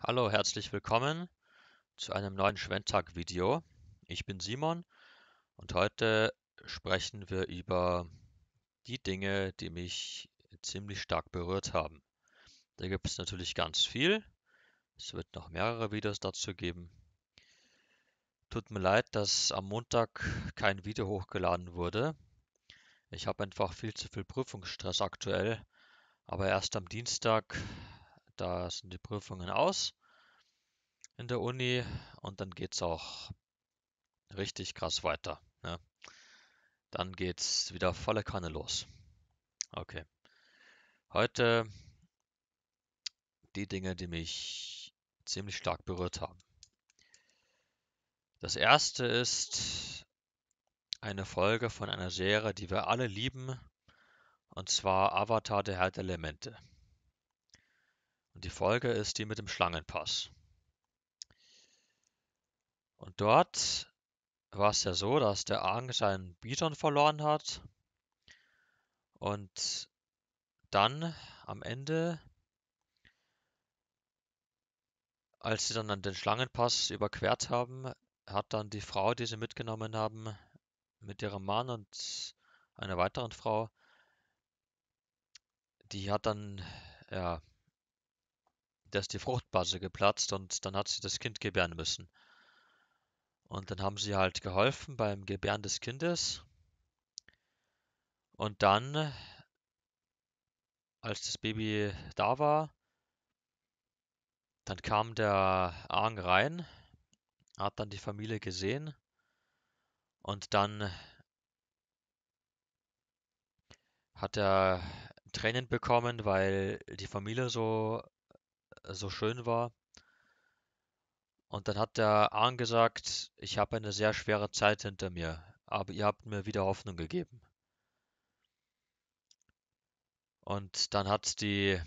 Hallo, herzlich willkommen zu einem neuen Schwentag-Video. Ich bin Simon und heute sprechen wir über die Dinge, die mich ziemlich stark berührt haben. Da gibt es natürlich ganz viel. Es wird noch mehrere Videos dazu geben. Tut mir leid, dass am Montag kein Video hochgeladen wurde. Ich habe einfach viel zu viel Prüfungsstress aktuell. Aber erst am Dienstag da sind die Prüfungen aus in der Uni und dann geht es auch richtig krass weiter. Ne? Dann geht es wieder volle Kanne los. Okay. Heute die Dinge, die mich ziemlich stark berührt haben. Das erste ist eine Folge von einer Serie, die wir alle lieben, und zwar Avatar der Herr Elemente. Und die Folge ist die mit dem Schlangenpass. Und dort war es ja so, dass der Aang seinen Bidon verloren hat. Und dann am Ende, als sie dann den Schlangenpass überquert haben, hat dann die Frau, die sie mitgenommen haben, mit ihrem Mann und einer weiteren Frau, die hat dann ja, da ist die Fruchtblase geplatzt und dann hat sie das Kind gebären müssen. Und dann haben sie halt geholfen beim Gebären des Kindes. Und dann, als das Baby da war, dann kam der Aang rein, hat dann die Familie gesehen und dann hat er Tränen bekommen, weil die Familie so so schön war. Und dann hat der Arn gesagt, ich habe eine sehr schwere Zeit hinter mir, aber ihr habt mir wieder Hoffnung gegeben. Und dann hat die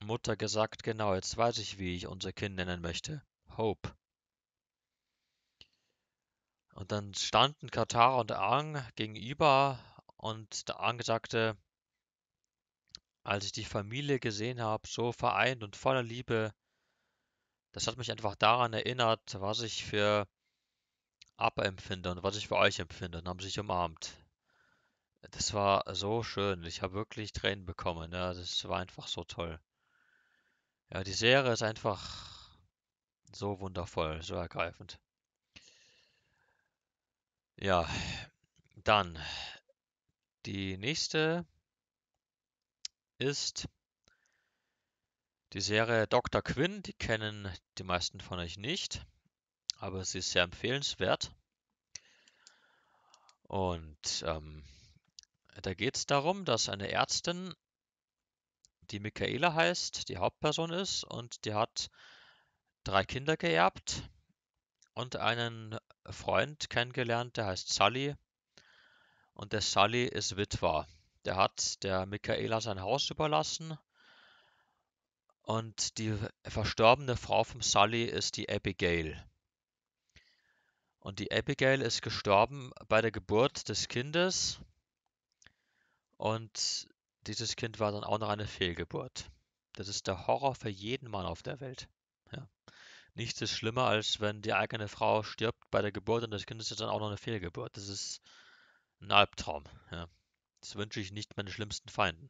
Mutter gesagt, genau, jetzt weiß ich, wie ich unser Kind nennen möchte. Hope. Und dann standen Katara und Aang gegenüber und der Aang sagte, als ich die Familie gesehen habe, so vereint und voller Liebe, das hat mich einfach daran erinnert, was ich für Abba empfinde und was ich für euch empfinde und haben sich umarmt. Das war so schön. Ich habe wirklich Tränen bekommen. Ja, das war einfach so toll. Ja, die Serie ist einfach so wundervoll, so ergreifend. Ja, dann die nächste ist die Serie Dr. Quinn. Die kennen die meisten von euch nicht, aber sie ist sehr empfehlenswert. Und ähm, da geht es darum, dass eine Ärztin, die Michaela heißt, die Hauptperson ist und die hat drei Kinder geerbt und einen Freund kennengelernt, der heißt Sally. Und der Sally ist Witwer. Der hat der Michaela sein Haus überlassen. Und die verstorbene Frau von Sully ist die Abigail. Und die Abigail ist gestorben bei der Geburt des Kindes. Und dieses Kind war dann auch noch eine Fehlgeburt. Das ist der Horror für jeden Mann auf der Welt. Ja. Nichts ist schlimmer, als wenn die eigene Frau stirbt bei der Geburt und das Kind ist dann auch noch eine Fehlgeburt. Das ist ein Albtraum. Ja. Das wünsche ich nicht meinen schlimmsten Feinden.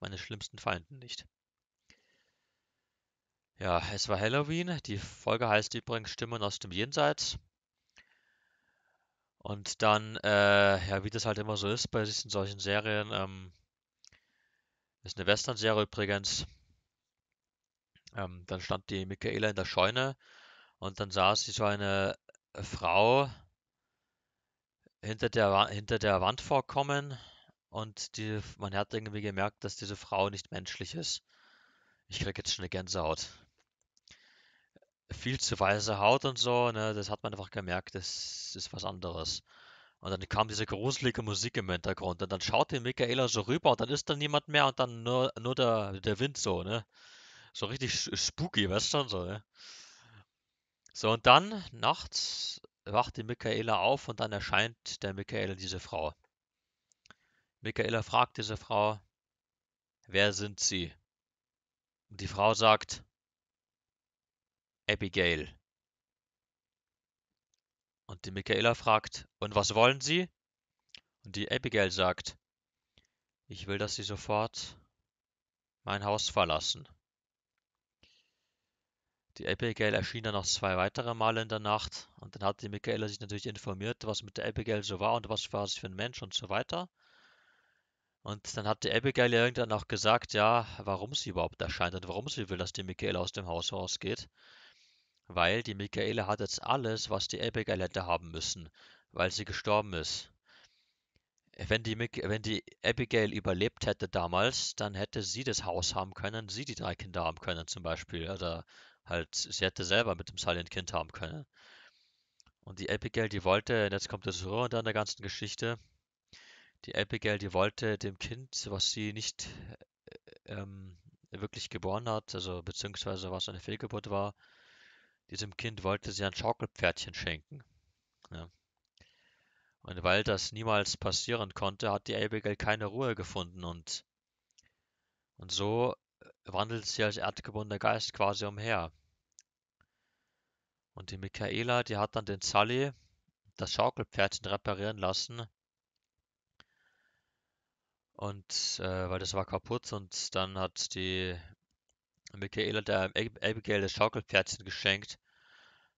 Meine schlimmsten Feinden nicht. Ja, es war Halloween. Die Folge heißt übrigens Stimmen aus dem Jenseits. Und dann, äh, ja, wie das halt immer so ist bei solchen Serien, ähm, ist eine Western-Serie übrigens. Ähm, dann stand die Michaela in der Scheune und dann saß sie so eine Frau hinter der, hinter der Wand vorkommen und die, man hat irgendwie gemerkt, dass diese Frau nicht menschlich ist. Ich kriege jetzt schon eine Gänsehaut. Viel zu weiße Haut und so, ne, das hat man einfach gemerkt, das ist was anderes. Und dann kam diese gruselige Musik im Hintergrund und dann schaut die Michaela so rüber und dann ist da niemand mehr und dann nur, nur der, der Wind so, ne. So richtig spooky, weißt du schon so, ne. So, und dann nachts wacht die Michaela auf und dann erscheint der Michaela diese Frau. Michaela fragt diese Frau, wer sind Sie? Und die Frau sagt, Abigail. Und die Michaela fragt, und was wollen Sie? Und die Abigail sagt, ich will, dass Sie sofort mein Haus verlassen. Die Abigail erschien dann noch zwei weitere Male in der Nacht und dann hat die Michaela sich natürlich informiert, was mit der Abigail so war und was war sie für ein Mensch und so weiter. Und dann hatte Abigail ja irgendwann auch gesagt, ja, warum sie überhaupt erscheint und warum sie will, dass die Michaela aus dem Haus rausgeht. Weil die Michaela hat jetzt alles, was die Abigail hätte haben müssen, weil sie gestorben ist. Wenn die, wenn die Abigail überlebt hätte damals, dann hätte sie das Haus haben können, sie die drei Kinder haben können zum Beispiel. Oder halt, sie hätte selber mit dem Silent Kind haben können. Und die Abigail, die wollte, und jetzt kommt das Rühren an der ganzen Geschichte, die Abigail, die wollte dem Kind, was sie nicht äh, äh, ähm, wirklich geboren hat, also beziehungsweise was eine Fehlgeburt war, diesem Kind wollte sie ein Schaukelpferdchen schenken. Ja. Und weil das niemals passieren konnte, hat die Abigail keine Ruhe gefunden und, und so äh, wandelt sie als erdgebundener Geist quasi umher. Und die Michaela, die hat dann den Sully das Schaukelpferdchen reparieren lassen und äh, weil das war kaputt und dann hat die Michaela der Abigail das Schaukelpferdchen geschenkt.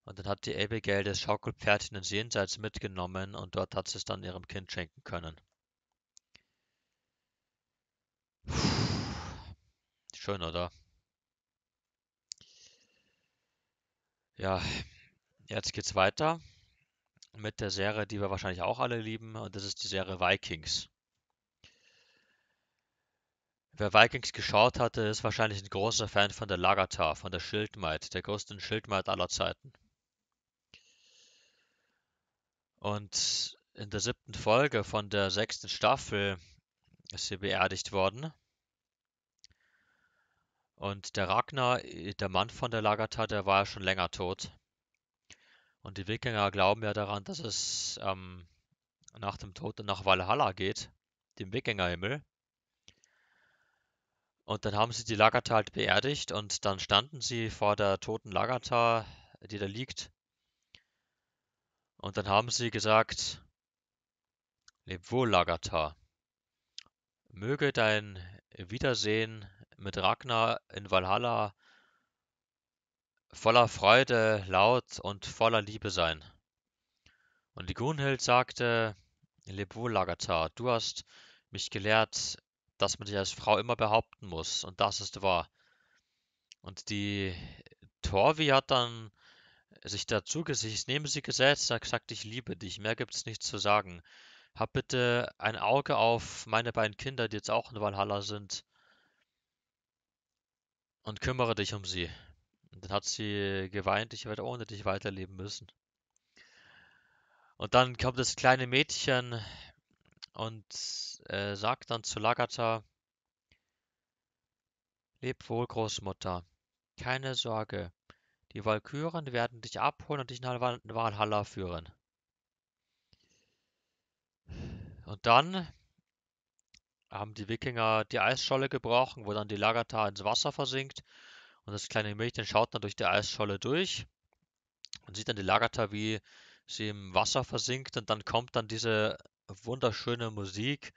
Und dann hat die Abigail das Schaukelpferdchen ins Jenseits mitgenommen und dort hat sie es dann ihrem Kind schenken können. Puh. Schön, oder? Ja, jetzt geht's weiter mit der Serie, die wir wahrscheinlich auch alle lieben, und das ist die Serie Vikings. Wer Vikings geschaut hatte, ist wahrscheinlich ein großer Fan von der Lagatar, von der Schildmaid, der größten Schildmaid aller Zeiten. Und in der siebten Folge von der sechsten Staffel ist sie beerdigt worden. Und der Ragnar, äh, der Mann von der Lagatar, der war ja schon länger tot. Und die Wikinger glauben ja daran, dass es ähm, nach dem Tod nach Valhalla geht, dem Wikingerhimmel. Und dann haben sie die Lagata halt beerdigt und dann standen sie vor der toten Lagata, die da liegt. Und dann haben sie gesagt, leb wohl, Lagata. Möge dein Wiedersehen mit Ragnar in Valhalla voller Freude, laut und voller Liebe sein. Und die Gunhild sagte, leb wohl, Lagata, du hast mich gelehrt, dass man sich als Frau immer behaupten muss. Und das ist wahr. Und die Torvi hat dann sich dazu sich neben sie gesetzt und hat gesagt, ich liebe dich, mehr gibt es nichts zu sagen. Hab bitte ein Auge auf meine beiden Kinder, die jetzt auch in Valhalla sind. Und kümmere dich um sie. Und dann hat sie geweint, ich werde ohne dich weiterleben müssen. Und dann kommt das kleine Mädchen und äh, sagt dann zu Lagata, Leb wohl, Großmutter. Keine Sorge, die Walküren werden dich abholen und dich nach Wal Valhalla führen. Und dann haben die Wikinger die Eisscholle gebrochen, wo dann die Lagata ins Wasser versinkt. Und das kleine Mädchen schaut dann durch die Eisscholle durch und sieht dann die Lagata, wie sie im Wasser versinkt. Und dann kommt dann diese wunderschöne Musik.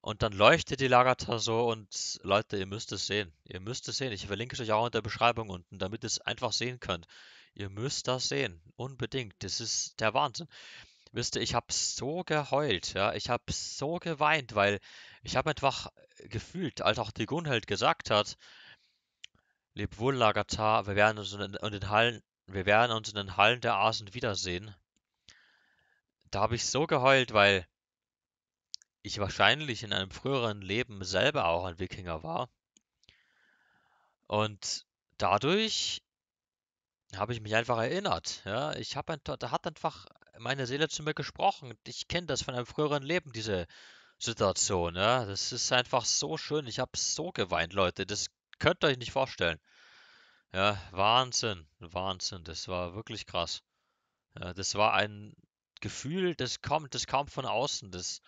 Und dann leuchtet die Lagata so und Leute, ihr müsst es sehen. Ihr müsst es sehen. Ich verlinke es euch auch in der Beschreibung unten, damit ihr es einfach sehen könnt. Ihr müsst das sehen. Unbedingt. Das ist der Wahnsinn. Wisst ihr, ich habe so geheult, ja, ich habe so geweint, weil ich habe einfach gefühlt, als auch die Gunheld halt gesagt hat, leb wohl Lagatar, wir werden uns in, den Hallen, wir werden uns in den Hallen der Asen wiedersehen da habe ich so geheult, weil ich wahrscheinlich in einem früheren Leben selber auch ein Wikinger war. Und dadurch habe ich mich einfach erinnert. Ja, ich habe ein, da hat einfach meine Seele zu mir gesprochen. Ich kenne das von einem früheren Leben, diese Situation. Ja, das ist einfach so schön. Ich habe so geweint, Leute. Das könnt ihr euch nicht vorstellen. Ja, Wahnsinn, Wahnsinn. Das war wirklich krass. Ja, das war ein Gefühl, das kommt, das kam von außen, das,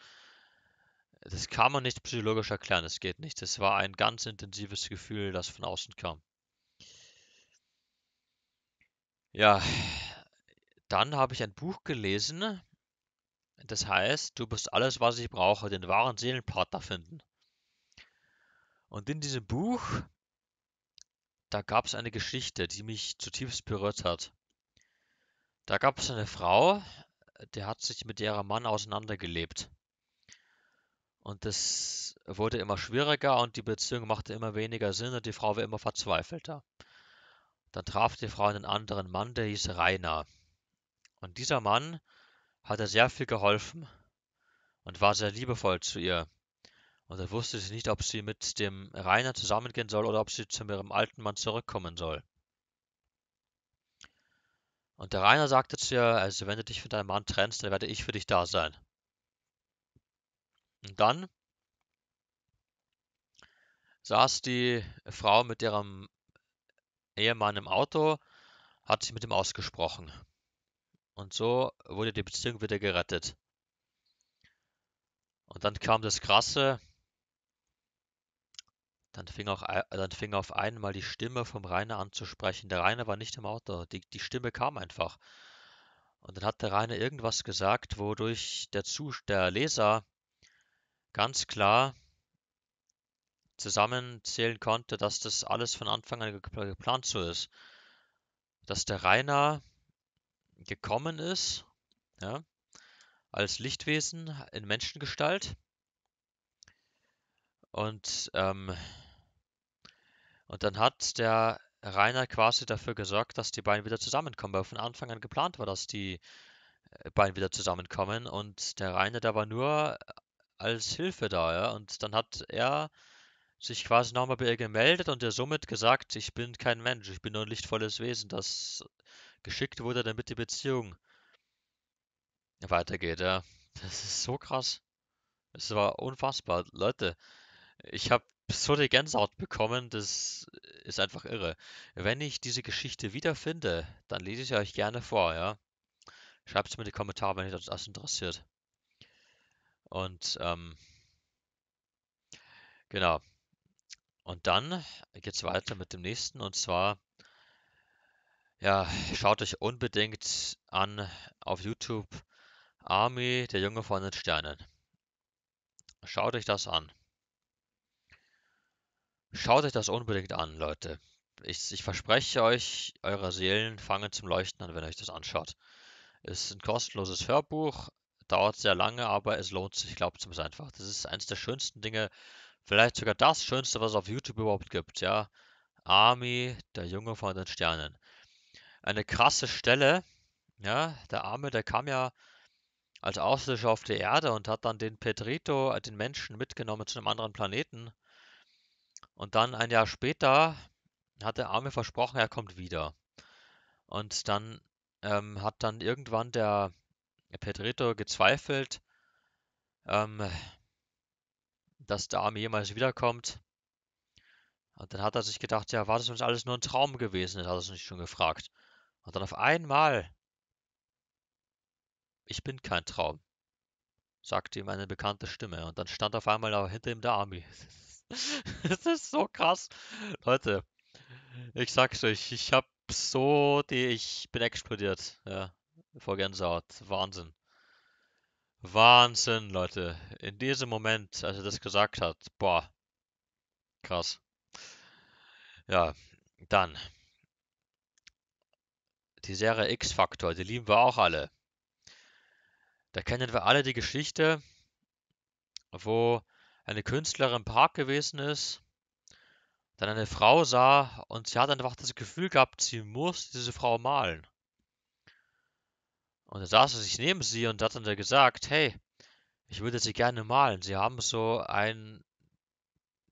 das kann man nicht psychologisch erklären, das geht nicht. Das war ein ganz intensives Gefühl, das von außen kam. Ja, dann habe ich ein Buch gelesen, das heißt, du bist alles, was ich brauche, den wahren Seelenpartner finden. Und in diesem Buch, da gab es eine Geschichte, die mich zutiefst berührt hat. Da gab es eine Frau, der hat sich mit ihrem Mann auseinandergelebt. Und das wurde immer schwieriger und die Beziehung machte immer weniger Sinn und die Frau war immer verzweifelter. Dann traf die Frau einen anderen Mann, der hieß Rainer. Und dieser Mann hatte sehr viel geholfen und war sehr liebevoll zu ihr. Und er wusste sie nicht, ob sie mit dem Rainer zusammengehen soll oder ob sie zu ihrem alten Mann zurückkommen soll. Und der Rainer sagte zu ihr, also wenn du dich von deinem Mann trennst, dann werde ich für dich da sein. Und dann saß die Frau mit ihrem Ehemann im Auto, hat sich mit ihm ausgesprochen. Und so wurde die Beziehung wieder gerettet. Und dann kam das Krasse, dann fing, auch, dann fing auf einmal die Stimme vom Rainer an zu sprechen. Der Rainer war nicht im Auto. Die, die Stimme kam einfach. Und dann hat der Rainer irgendwas gesagt, wodurch der, Zus der Leser ganz klar zusammenzählen konnte, dass das alles von Anfang an geplant so ist. Dass der Rainer gekommen ist, ja, als Lichtwesen in Menschengestalt. Und ähm, und dann hat der Rainer quasi dafür gesorgt, dass die beiden wieder zusammenkommen, weil von Anfang an geplant war, dass die äh, beiden wieder zusammenkommen. Und der Rainer, der war nur äh, als Hilfe da, ja. Und dann hat er sich quasi nochmal bei ihr gemeldet und ihr somit gesagt, ich bin kein Mensch, ich bin nur ein lichtvolles Wesen, das geschickt wurde, damit die Beziehung weitergeht, ja. Das ist so krass. Es war unfassbar. Leute, ich habe absurde Gänsehaut bekommen, das ist einfach irre. Wenn ich diese Geschichte wiederfinde, dann lese ich euch gerne vor, ja. Schreibt es mir in die Kommentare, wenn euch das interessiert. Und ähm, genau. Und dann geht's weiter mit dem nächsten und zwar ja, schaut euch unbedingt an auf YouTube Army, der Junge von den Sternen. Schaut euch das an. Schaut euch das unbedingt an, Leute. Ich, ich verspreche euch, eure Seelen fangen zum Leuchten an, wenn ihr euch das anschaut. Es Ist ein kostenloses Hörbuch, dauert sehr lange, aber es lohnt sich, glaubt es einfach. Das ist eines der schönsten Dinge, vielleicht sogar das Schönste, was es auf YouTube überhaupt gibt, ja. Army, der Junge von den Sternen. Eine krasse Stelle, ja, der Arme, der kam ja als Auslöser auf die Erde und hat dann den Pedrito, äh, den Menschen, mitgenommen zu einem anderen Planeten und dann ein Jahr später hat der Arme versprochen, er kommt wieder. Und dann ähm, hat dann irgendwann der Pedrito gezweifelt, ähm, dass der Arme jemals wiederkommt. Und dann hat er sich gedacht, ja, war das uns alles nur ein Traum gewesen? Das hat er uns nicht schon gefragt. Und dann auf einmal, ich bin kein Traum, sagte ihm eine bekannte Stimme. Und dann stand auf einmal hinter ihm der Army. Das ist so krass. Leute, ich sag's euch, ich hab so die, ich bin explodiert. Ja, vor Gänsehaut. Wahnsinn. Wahnsinn, Leute. In diesem Moment, als er das gesagt hat, boah, krass. Ja, dann. Die Serie X-Faktor, die lieben wir auch alle. Da kennen wir alle die Geschichte, wo eine Künstlerin im Park gewesen ist, dann eine Frau sah und sie hat einfach das Gefühl gehabt, sie muss diese Frau malen. Und dann saß er sich neben sie und hat dann gesagt, hey, ich würde sie gerne malen. Sie haben so einen,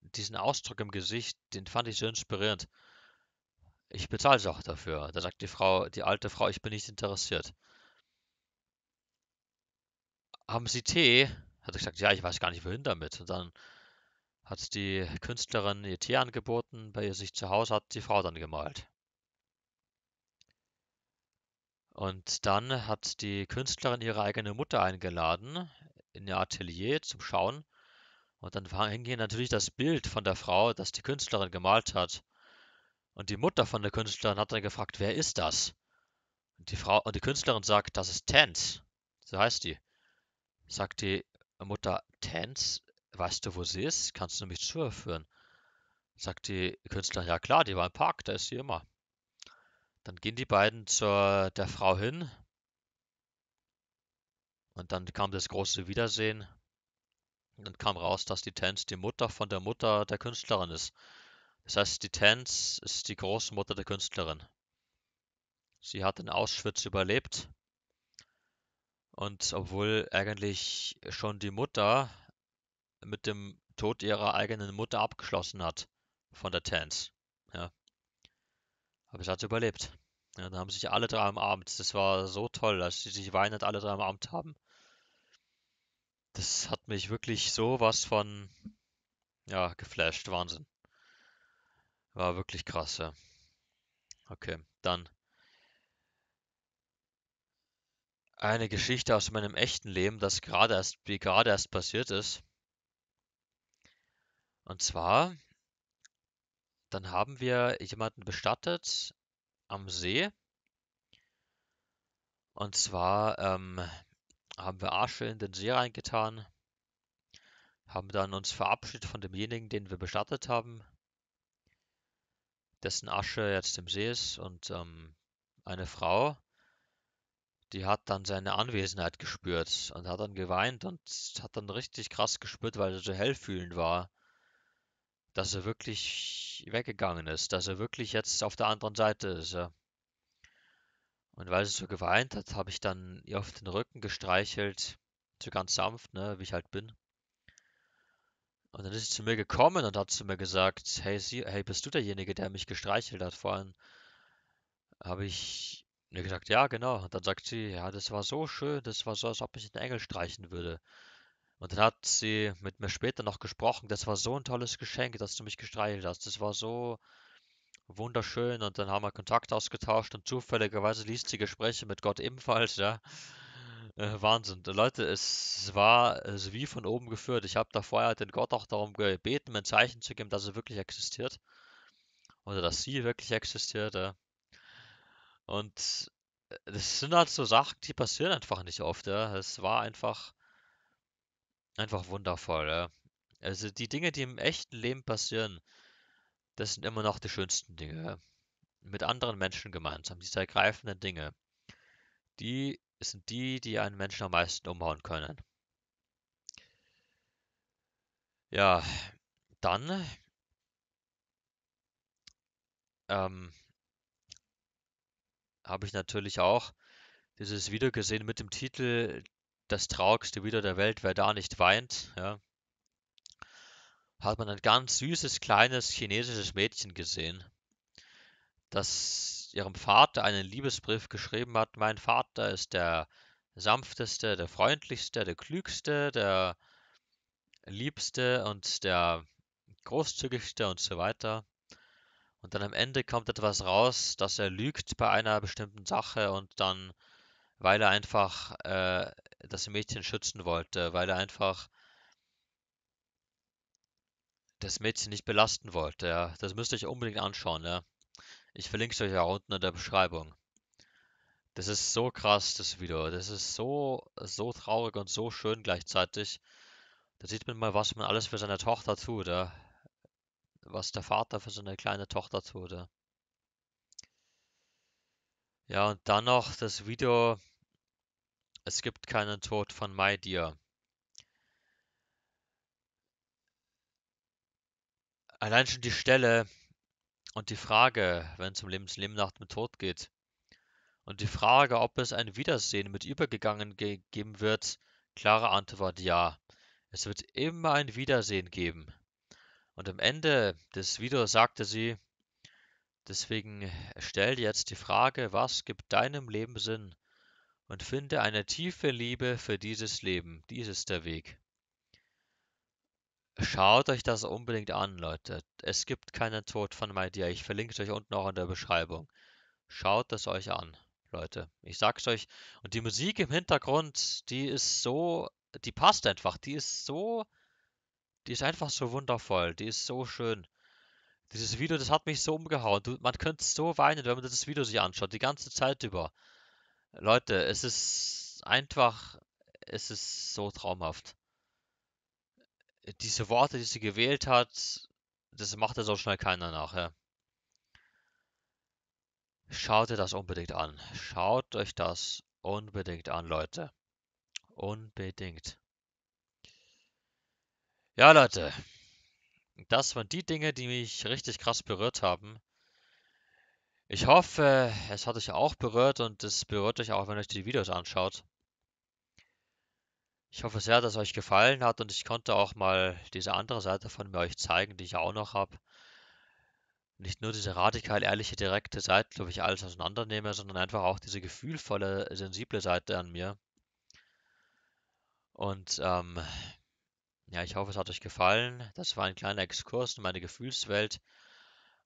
diesen Ausdruck im Gesicht, den fand ich so inspirierend. Ich bezahle sie auch dafür. Da sagt die Frau, die alte Frau, ich bin nicht interessiert. Haben Sie Tee? hat sie gesagt, ja, ich weiß gar nicht, wohin damit. Und dann hat die Künstlerin ihr Tier angeboten, bei ihr sich zu Hause hat die Frau dann gemalt. Und dann hat die Künstlerin ihre eigene Mutter eingeladen in ihr Atelier zum Schauen. Und dann hing hier natürlich das Bild von der Frau, das die Künstlerin gemalt hat. Und die Mutter von der Künstlerin hat dann gefragt, wer ist das? Und die Frau und die Künstlerin sagt, das ist Tans. So heißt die. Sagt die, Mutter Tance, weißt du, wo sie ist? Kannst du mich zuführen? Sagt die Künstlerin, ja klar, die war im Park, da ist sie immer. Dann gehen die beiden zur der Frau hin. Und dann kam das große Wiedersehen. Und dann kam raus, dass die Tance die Mutter von der Mutter der Künstlerin ist. Das heißt, die Tance ist die Großmutter der Künstlerin. Sie hat in Auschwitz überlebt und obwohl eigentlich schon die Mutter mit dem Tod ihrer eigenen Mutter abgeschlossen hat von der Tans. Ja. Aber sie hat überlebt. Ja, dann haben sich alle drei am Abend, das war so toll, dass sie sich weinend alle drei am Abend haben. Das hat mich wirklich so was von, ja, geflasht. Wahnsinn. War wirklich krass, ja. Okay, dann Eine Geschichte aus meinem echten Leben, das gerade erst wie gerade erst passiert ist. Und zwar, dann haben wir jemanden bestattet am See. Und zwar ähm, haben wir Asche in den See reingetan, haben dann uns verabschiedet von demjenigen, den wir bestattet haben, dessen Asche jetzt im See ist. Und ähm, eine Frau die hat dann seine Anwesenheit gespürt und hat dann geweint und hat dann richtig krass gespürt, weil er so hellfühlend war, dass er wirklich weggegangen ist, dass er wirklich jetzt auf der anderen Seite ist. Ja. Und weil sie so geweint hat, habe ich dann ihr auf den Rücken gestreichelt, so ganz sanft, ne, wie ich halt bin. Und dann ist sie zu mir gekommen und hat zu mir gesagt, hey, sie, hey, bist du derjenige, der mich gestreichelt hat? Vor allem habe ich und er gesagt, ja, genau. Und dann sagt sie, ja, das war so schön, das war so, als ob ich einen Engel streichen würde. Und dann hat sie mit mir später noch gesprochen, das war so ein tolles Geschenk, dass du mich gestreichelt hast. Das war so wunderschön. Und dann haben wir Kontakt ausgetauscht und zufälligerweise liest sie Gespräche mit Gott ebenfalls, ja. Äh, Wahnsinn. Leute, es war äh, wie von oben geführt. Ich habe da vorher den Gott auch darum gebeten, mir ein Zeichen zu geben, dass er wirklich existiert. Oder dass sie wirklich existiert, ja. Und äh, das sind halt so Sachen, die passieren einfach nicht oft. Ja. Es war einfach, einfach wundervoll. Ja. Also die Dinge, die im echten Leben passieren, das sind immer noch die schönsten Dinge. Ja. Mit anderen Menschen gemeinsam, diese ergreifenden Dinge. Die sind die, die einen Menschen am meisten umhauen können. Ja, dann ähm, habe ich natürlich auch dieses Video gesehen mit dem Titel Das traurigste Video der Welt, wer da nicht weint. Ja. Hat man ein ganz süßes, kleines chinesisches Mädchen gesehen, das ihrem Vater einen Liebesbrief geschrieben hat. Mein Vater ist der sanfteste, der freundlichste, der klügste, der liebste und der großzügigste und so weiter. Und dann am Ende kommt etwas raus, dass er lügt bei einer bestimmten Sache und dann, weil er einfach äh, das Mädchen schützen wollte, weil er einfach das Mädchen nicht belasten wollte. Ja. Das müsst ihr euch unbedingt anschauen. Ja. Ich verlinke es euch ja unten in der Beschreibung. Das ist so krass, das Video. Das ist so, so traurig und so schön gleichzeitig. Da sieht man mal, was man alles für seine Tochter tut. Ja was der Vater für seine kleine Tochter tute. Ja, und dann noch das Video Es gibt keinen Tod von My Dear. Allein schon die Stelle und die Frage, wenn es um Lebens Leben nach dem Tod geht, und die Frage, ob es ein Wiedersehen mit Übergegangen geben wird, klare Antwort ja. Es wird immer ein Wiedersehen geben. Und am Ende des Videos sagte sie, deswegen stell jetzt die Frage, was gibt deinem Leben Sinn? Und finde eine tiefe Liebe für dieses Leben. Dies ist der Weg. Schaut euch das unbedingt an, Leute. Es gibt keinen Tod von Maidia. Ich verlinke es euch unten auch in der Beschreibung. Schaut es euch an, Leute. Ich sag's euch. Und die Musik im Hintergrund, die ist so, die passt einfach. Die ist so die ist einfach so wundervoll. Die ist so schön. Dieses Video, das hat mich so umgehauen. Du, man könnte so weinen, wenn man das Video sich anschaut, die ganze Zeit über. Leute, es ist einfach, es ist so traumhaft. Diese Worte, die sie gewählt hat, das macht ja so schnell keiner nachher. Ja. Schaut ihr das unbedingt an. Schaut euch das unbedingt an, Leute. Unbedingt. Ja, Leute, das waren die Dinge, die mich richtig krass berührt haben. Ich hoffe, es hat euch auch berührt und es berührt euch auch, wenn ihr euch die Videos anschaut. Ich hoffe sehr, dass es euch gefallen hat und ich konnte auch mal diese andere Seite von mir euch zeigen, die ich auch noch habe. Nicht nur diese radikal ehrliche, direkte Seite, wo ich alles auseinandernehme, sondern einfach auch diese gefühlvolle, sensible Seite an mir. Und ähm, ja, ich hoffe, es hat euch gefallen. Das war ein kleiner Exkurs in meine Gefühlswelt.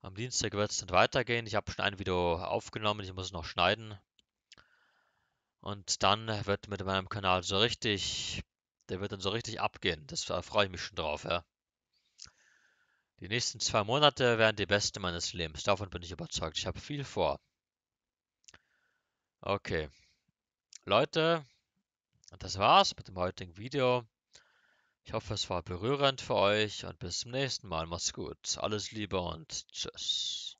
Am Dienstag wird es dann weitergehen. Ich habe schon ein Video aufgenommen, ich muss es noch schneiden. Und dann wird mit meinem Kanal so richtig, der wird dann so richtig abgehen. Das freue ich mich schon drauf, ja. Die nächsten zwei Monate werden die besten meines Lebens. Davon bin ich überzeugt. Ich habe viel vor. Okay. Leute, das war's mit dem heutigen Video. Ich hoffe, es war berührend für euch und bis zum nächsten Mal. Macht's gut. Alles Liebe und tschüss.